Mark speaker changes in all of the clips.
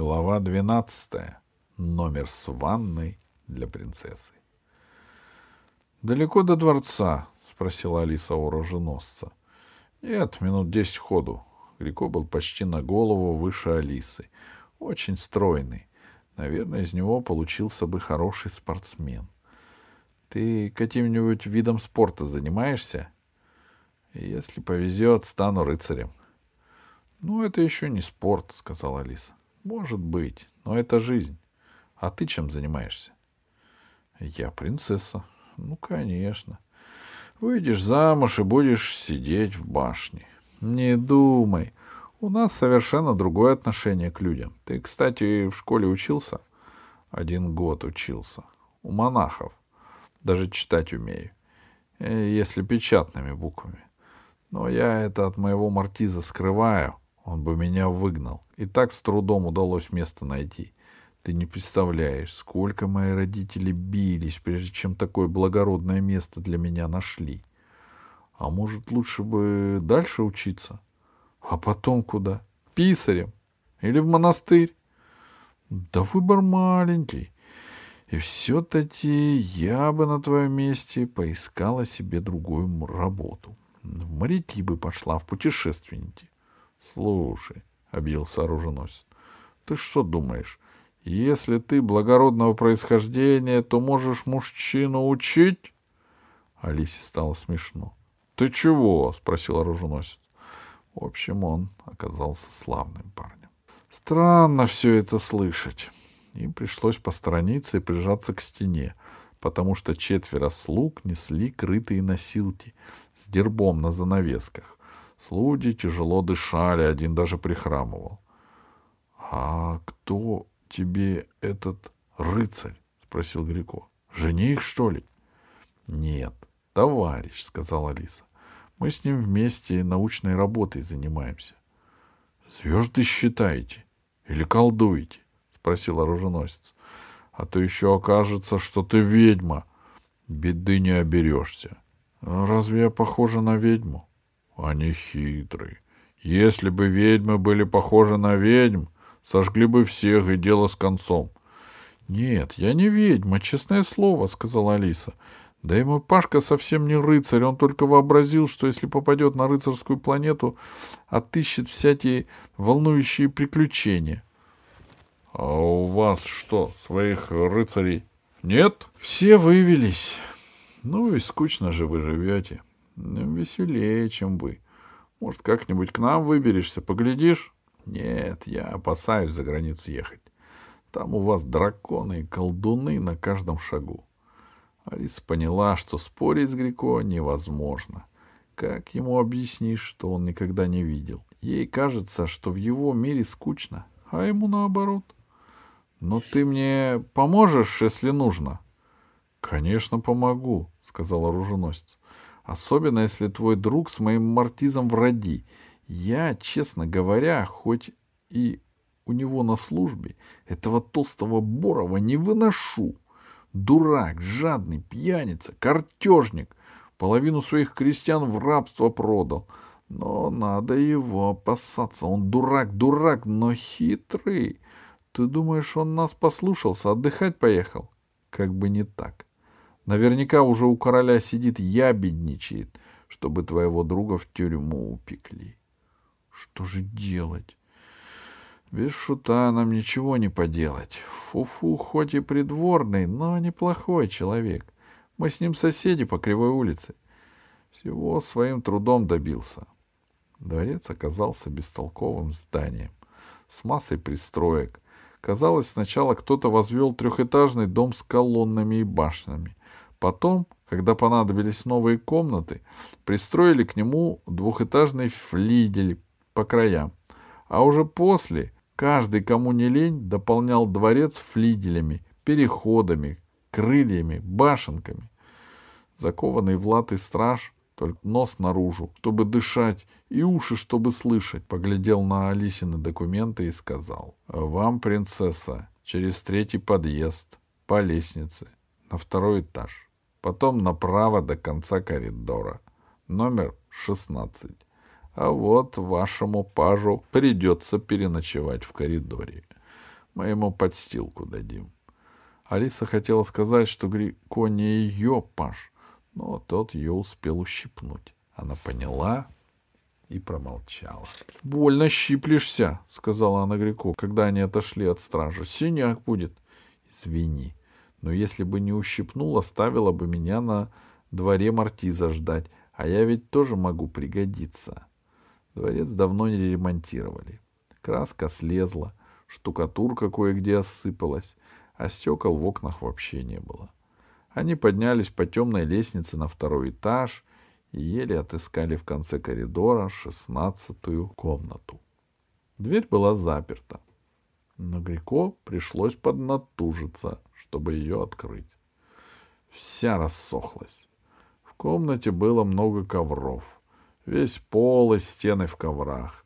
Speaker 1: Глава 12. Номер с ванной для принцессы. «Далеко до дворца?» — спросила Алиса у роженосца. «Нет, минут десять ходу». Грико был почти на голову выше Алисы. Очень стройный. Наверное, из него получился бы хороший спортсмен. «Ты каким-нибудь видом спорта занимаешься?» «Если повезет, стану рыцарем». «Ну, это еще не спорт», — сказала Алиса. Может быть, но это жизнь. А ты чем занимаешься? Я принцесса. Ну, конечно. Выйдешь замуж и будешь сидеть в башне. Не думай. У нас совершенно другое отношение к людям. Ты, кстати, в школе учился? Один год учился. У монахов. Даже читать умею. Э, если печатными буквами. Но я это от моего маркиза скрываю. — он бы меня выгнал. И так с трудом удалось место найти. Ты не представляешь, сколько мои родители бились, прежде чем такое благородное место для меня нашли. А может, лучше бы дальше учиться? А потом куда? Писарем? Или в монастырь? Да выбор маленький. И все-таки я бы на твоем месте поискала себе другую работу. В моряки бы пошла, в путешественники. — Слушай, — объявил оруженосец. ты что думаешь, если ты благородного происхождения, то можешь мужчину учить? Алисе стало смешно. — Ты чего? — спросил оруженосец. В общем, он оказался славным парнем. Странно все это слышать. Им пришлось посторониться и прижаться к стене, потому что четверо слуг несли крытые носилки с дербом на занавесках. Слуги тяжело дышали, один даже прихрамывал. — А кто тебе этот рыцарь? — спросил Грико. — Жених, что ли? — Нет, товарищ, — сказала Алиса. — Мы с ним вместе научной работой занимаемся. — Звезды считаете? Или колдуете? — спросил оруженосец. — А то еще окажется, что ты ведьма. Беды не оберешься. — Разве я похожа на ведьму? Они хитры. Если бы ведьмы были похожи на ведьм, сожгли бы всех, и дело с концом. — Нет, я не ведьма, честное слово, — сказала Алиса. — Да и мой Пашка совсем не рыцарь, он только вообразил, что если попадет на рыцарскую планету, отыщет всякие волнующие приключения. — А у вас что, своих рыцарей нет? — Все вывелись. — Ну и скучно же вы живете. — ну, веселее, чем вы. Может, как-нибудь к нам выберешься, поглядишь? Нет, я опасаюсь за границу ехать. Там у вас драконы и колдуны на каждом шагу. Алиса поняла, что спорить с Грико невозможно. Как ему объяснить, что он никогда не видел? Ей кажется, что в его мире скучно, а ему наоборот. Но ты мне поможешь, если нужно? — Конечно, помогу, — сказал оруженосец. Особенно, если твой друг с моим мартизом вради. Я, честно говоря, хоть и у него на службе, этого толстого Борова не выношу. Дурак, жадный, пьяница, картежник. Половину своих крестьян в рабство продал. Но надо его опасаться. Он дурак, дурак, но хитрый. Ты думаешь, он нас послушался, отдыхать поехал? Как бы не так. Наверняка уже у короля сидит ябедничает, чтобы твоего друга в тюрьму упекли. Что же делать? Без шута нам ничего не поделать. Фуфу, -фу, хоть и придворный, но неплохой человек. Мы с ним соседи по Кривой улице. Всего своим трудом добился. Дворец оказался бестолковым зданием с массой пристроек. Казалось, сначала кто-то возвел трехэтажный дом с колоннами и башнями, Потом, когда понадобились новые комнаты, пристроили к нему двухэтажный флигель по краям. А уже после каждый, кому не лень, дополнял дворец флигелями, переходами, крыльями, башенками. Закованный в латы страж, только нос наружу, чтобы дышать, и уши, чтобы слышать, поглядел на Алисины документы и сказал, «Вам, принцесса, через третий подъезд, по лестнице, на второй этаж» потом направо до конца коридора. Номер 16. А вот вашему пажу придется переночевать в коридоре. Мы ему подстилку дадим. Алиса хотела сказать, что Грико не ее паж, но тот ее успел ущипнуть. Она поняла и промолчала. — Больно щиплешься, — сказала она Грико, когда они отошли от стражи. — Синяк будет. — Извини, но если бы не ущипнула, ставила бы меня на дворе маркиза ждать, а я ведь тоже могу пригодиться. Дворец давно не ремонтировали. Краска слезла, штукатурка кое-где осыпалась, а стекол в окнах вообще не было. Они поднялись по темной лестнице на второй этаж и еле отыскали в конце коридора шестнадцатую комнату. Дверь была заперта, но Грико пришлось поднатужиться, чтобы ее открыть. Вся рассохлась. В комнате было много ковров. Весь пол и стены в коврах.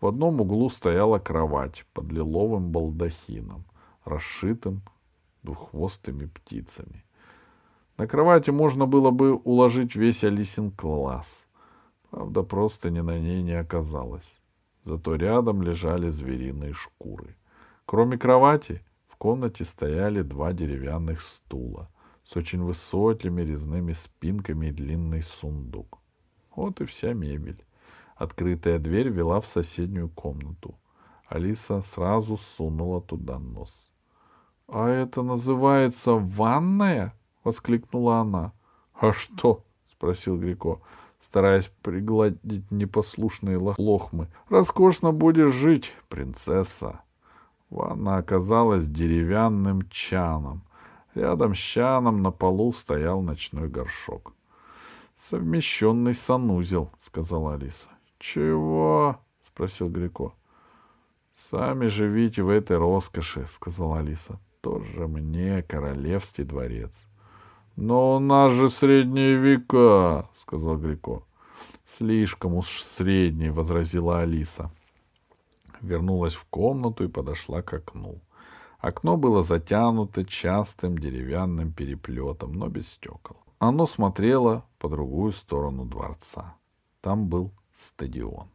Speaker 1: В одном углу стояла кровать под лиловым балдахином, расшитым двуххвостыми птицами. На кровати можно было бы уложить весь Алисин класс. Правда, просто ни на ней не оказалось. Зато рядом лежали звериные шкуры. Кроме кровати, комнате стояли два деревянных стула с очень высокими резными спинками и длинный сундук. Вот и вся мебель. Открытая дверь вела в соседнюю комнату. Алиса сразу сунула туда нос. — А это называется ванная? — воскликнула она. — А что? — спросил Грико, стараясь пригладить непослушные лохмы. — Роскошно будешь жить, принцесса. Ванна оказалась деревянным чаном. Рядом с чаном на полу стоял ночной горшок. «Совмещенный санузел», — сказала Алиса. «Чего?» — спросил Грико. «Сами живите в этой роскоши», — сказала Алиса. «Тоже мне королевский дворец». «Но у нас же средние века», — сказал Грико. «Слишком уж средний», — возразила Алиса вернулась в комнату и подошла к окну. Окно было затянуто частым деревянным переплетом, но без стекол. Оно смотрело по другую сторону дворца. Там был стадион.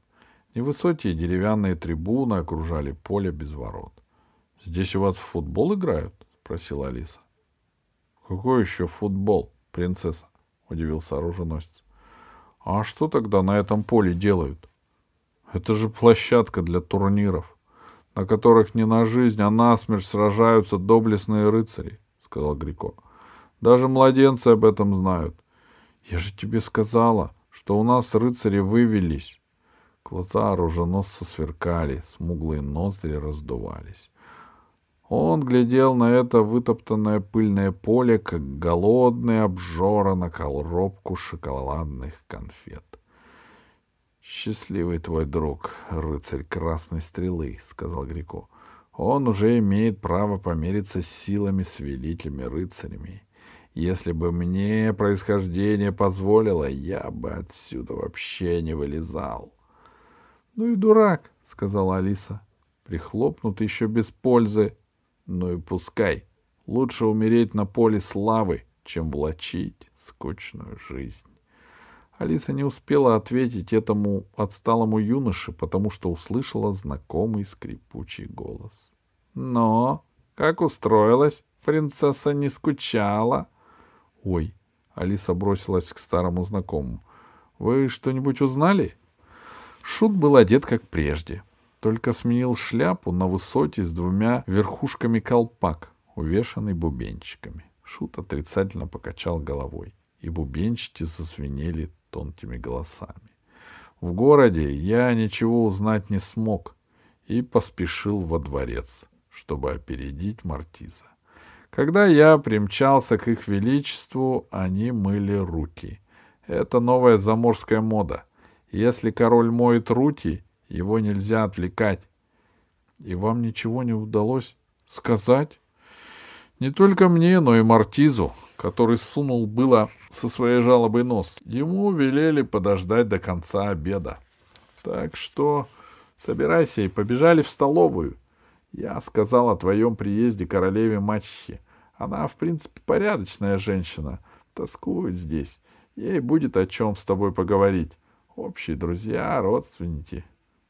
Speaker 1: Невысокие деревянные трибуны окружали поле без ворот. — Здесь у вас в футбол играют? — спросила Алиса. — Какой еще футбол, принцесса? — удивился оруженосец. — А что тогда на этом поле делают? Это же площадка для турниров, на которых не на жизнь, а на смерть сражаются доблестные рыцари, — сказал Грико. Даже младенцы об этом знают. Я же тебе сказала, что у нас рыцари вывелись. Глаза оруженосца сверкали, смуглые ноздри раздувались. Он глядел на это вытоптанное пыльное поле, как голодный обжора на коробку шоколадных конфет. «Счастливый твой друг, рыцарь Красной Стрелы», — сказал Грико. «Он уже имеет право помериться с силами с великими рыцарями. Если бы мне происхождение позволило, я бы отсюда вообще не вылезал». «Ну и дурак», — сказала Алиса. «Прихлопнут еще без пользы. Ну и пускай. Лучше умереть на поле славы, чем влачить скучную жизнь». Алиса не успела ответить этому отсталому юноше, потому что услышала знакомый скрипучий голос. «Но, как устроилась, принцесса не скучала?» «Ой!» — Алиса бросилась к старому знакомому. «Вы что-нибудь узнали?» Шут был одет как прежде, только сменил шляпу на высоте с двумя верхушками колпак, увешанный бубенчиками. Шут отрицательно покачал головой, и бубенчики зазвенели тонкими голосами. В городе я ничего узнать не смог и поспешил во дворец, чтобы опередить Мартиза. Когда я примчался к их величеству, они мыли руки. Это новая заморская мода. Если король моет руки, его нельзя отвлекать. И вам ничего не удалось сказать? Не только мне, но и Мартизу, который сунул было со своей жалобой нос. Ему велели подождать до конца обеда. Так что собирайся и побежали в столовую. Я сказал о твоем приезде королеве мачехи. Она, в принципе, порядочная женщина. Тоскует здесь. Ей будет о чем с тобой поговорить. Общие друзья, родственники.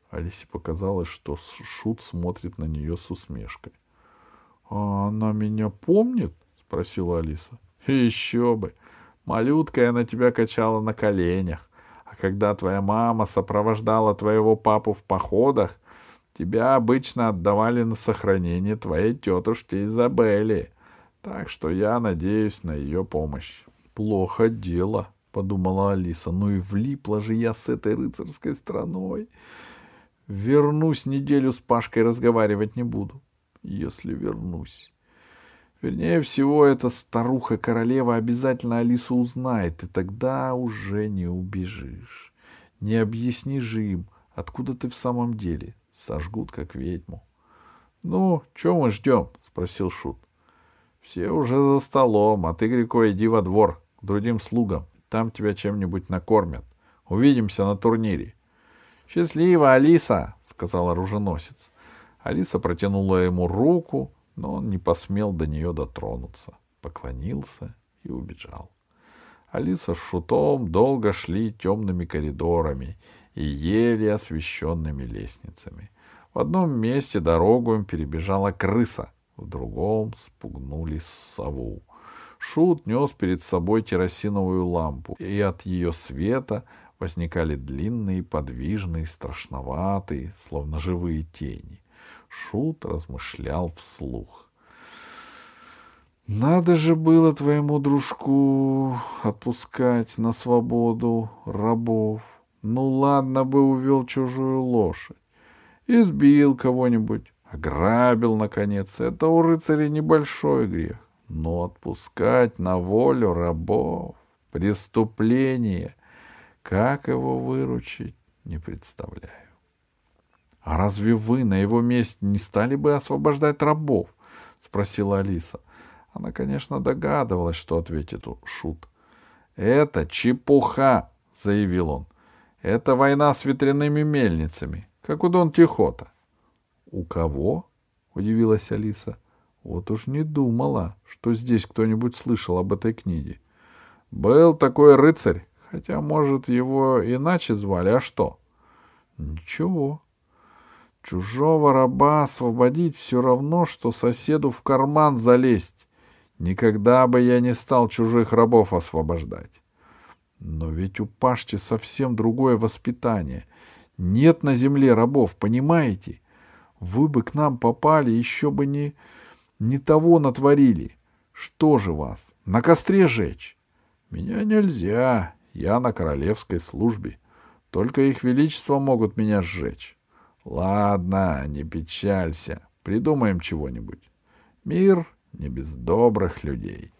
Speaker 1: Алисе показалось, что Шут смотрит на нее с усмешкой. — А она меня помнит? — спросила Алиса. — Еще бы. малютка, я на тебя качала на коленях. А когда твоя мама сопровождала твоего папу в походах, тебя обычно отдавали на сохранение твоей тетушки Изабели. Так что я надеюсь на ее помощь. Плохо дело, подумала Алиса. Ну и влипла же я с этой рыцарской страной. Вернусь неделю с Пашкой разговаривать не буду, если вернусь. Вернее всего, эта старуха-королева обязательно Алису узнает, и тогда уже не убежишь. Не объясни же им, откуда ты в самом деле. Сожгут, как ведьму. — Ну, чего мы ждем? — спросил Шут. — Все уже за столом, а ты, Грико, иди во двор, к другим слугам. Там тебя чем-нибудь накормят. Увидимся на турнире. — Счастливо, Алиса! — сказал оруженосец. Алиса протянула ему руку — но он не посмел до нее дотронуться, поклонился и убежал. Алиса с Шутом долго шли темными коридорами и еле освещенными лестницами. В одном месте дорогу им перебежала крыса, в другом спугнули сову. Шут нес перед собой керосиновую лампу, и от ее света возникали длинные, подвижные, страшноватые, словно живые тени. Шут размышлял вслух. Надо же было твоему дружку отпускать на свободу рабов. Ну ладно бы увел чужую лошадь. Избил кого-нибудь, ограбил, наконец. Это у рыцарей небольшой грех. Но отпускать на волю рабов — преступление. Как его выручить, не представляю. «А разве вы на его месте не стали бы освобождать рабов?» — спросила Алиса. Она, конечно, догадывалась, что ответит Шут. «Это чепуха!» — заявил он. «Это война с ветряными мельницами, как у Дон Тихота». «У кого?» — удивилась Алиса. «Вот уж не думала, что здесь кто-нибудь слышал об этой книге. Был такой рыцарь, хотя, может, его иначе звали, а что?» «Ничего», Чужого раба освободить все равно, что соседу в карман залезть. Никогда бы я не стал чужих рабов освобождать. Но ведь у Пашки совсем другое воспитание. Нет на земле рабов, понимаете? Вы бы к нам попали, еще бы не, не того натворили. Что же вас, на костре жечь? Меня нельзя, я на королевской службе. Только их величество могут меня сжечь. Ладно, не печалься, придумаем чего-нибудь. Мир не без добрых людей.